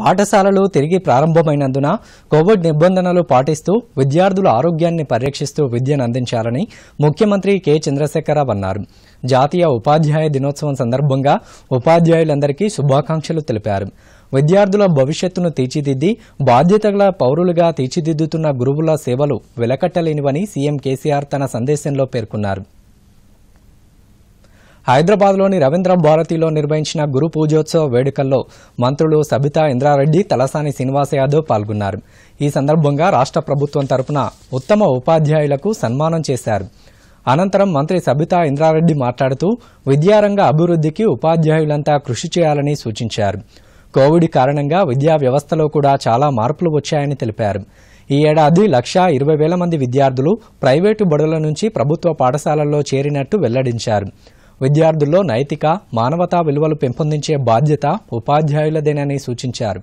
పాఠశాలలు తిరిగి ప్రారంభమైనందున కోవిడ్ నిబంధనలు పాటిస్తూ విద్యార్థుల ఆరోగ్యాన్ని పరిరక్షిస్తూ విద్యను అందించాలని ముఖ్యమంత్రి కె చంద్రశేఖరరావు అన్నారు జాతీయ ఉపాధ్యాయ దినోత్సవం సందర్భంగా ఉపాధ్యాయులందరికీ శుభాకాంక్షలు తెలిపారు విద్యార్థుల భవిష్యత్తును తీర్చిదిద్ది బాధ్యతల పౌరులుగా తీర్చిదిద్దుతున్న గురువుల సేవలు వెలకట్టలేనివని సీఎం కేసీఆర్ తన సందేశంలో పేర్కొన్నారు హైదరాబాద్లోని రవీంద్ర భారతిలో నిర్వహించిన గురు పూజోత్సవ వేడుకల్లో మంత్రులు సబితా ఇంద్రారెడ్డి తలసాని శ్రీనివాస యాదవ్ పాల్గొన్నారు ఈ సందర్భంగా రాష్ట్ర ప్రభుత్వం తరపున ఉత్తమ ఉపాధ్యాయులకు సన్మానం చేశారు అనంతరం మంత్రి సబితా ఇంద్రారెడ్డి మాట్లాడుతూ విద్యారంగ అభివృద్ధికి ఉపాధ్యాయులంతా కృషి చేయాలని సూచించారు కోవిడ్ కారణంగా విద్యా వ్యవస్థలో కూడా చాలా మార్పులు వచ్చాయని తెలిపారు ఈ ఏడాది లక్షా ఇరవై వేల మంది విద్యార్థులు ప్రైవేటు బడుల నుంచి ప్రభుత్వ పాఠశాలల్లో చేరినట్టు వెల్లడించారు విద్యార్థుల్లో నైతిక మానవతా విలువలు పెంపొందించే బాధ్యత ఉపాధ్యాయులదేనని సూచించారు